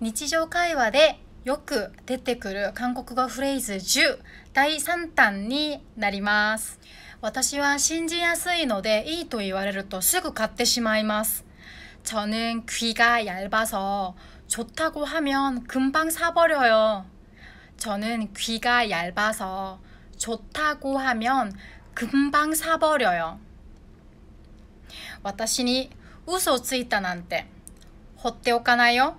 日常会話でよく出てくる韓国語フレーズ10第3弾になります私は信じやすいのでいいと言われるとすぐ買ってしまいます저는귀가얇아서좋다고하면금방사버려요저는귀가얇아서좋다고하면금방사버려요私に嘘をついたなんて放っておかないよ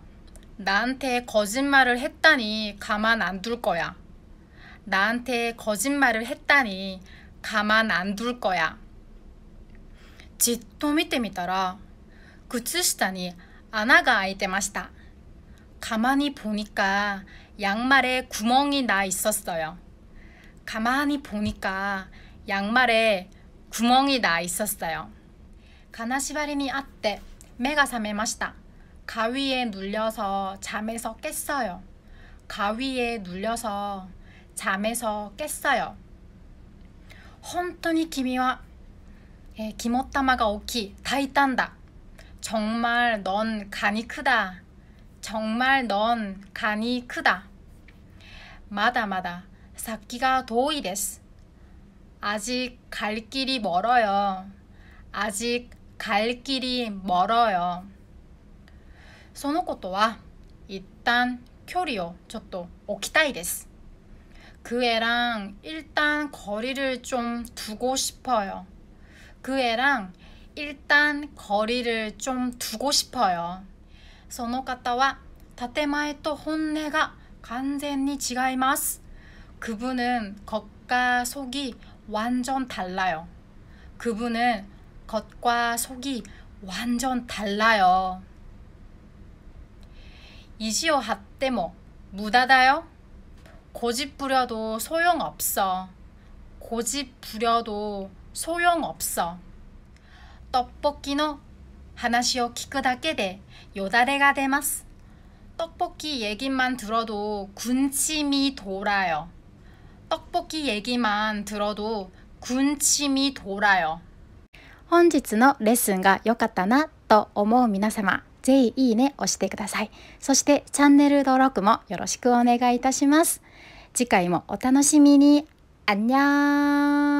나한테 거짓말을 했다니 가만 안 둘 거야. 나한테 거짓말을 했다니 가만 안 둘 거야. じっと見てみたら 구츠시다니 아나가 아이테 가만히 보니까 양말에 구멍이 나 있었어요. 가만히 보니까 양말에 구멍이 나 있었어요. 가나시바리니 아떼 매가 사메마시다. 가위에 눌려서 잠에서 깼어요. 가위에 눌려서 잠에서 깼어요. 本当に君は 예, 기모타마가 오키 다이딴다. 정말 넌 간이 크다. 정말 넌 간이 크다. 마다마다 사키가 도이데스. 아직 갈 길이 멀어요. 아직 갈 길이 멀어요. そのことは一旦距離をちょっと置きたいです。그 애랑 일단 거리를 좀 두고 싶어요. 그 애랑 일단 거리를 좀 두고 싶어요. その方は建前と本音が完全に違います. 그분은 겉과 속이 완전 달라요. 그분은 겉과 속이 완전 달라요. 이시오 핫데모 무다다요? 고집 부려도 소용없어. 고집 부려도 소용없어. 떡볶이노 하나시오 키크다케데 요다레가 데마스. 떡볶이 얘기만 들어도 군침이 돌아요. 떡볶이 얘기만 들어도 군침이 돌아요. 本日のレッスンが良かったなと思う皆様。ぜひいいね押してください。そしてチャンネル登録もよろしくお願いいたします。次回もお楽しみに。あんにゃー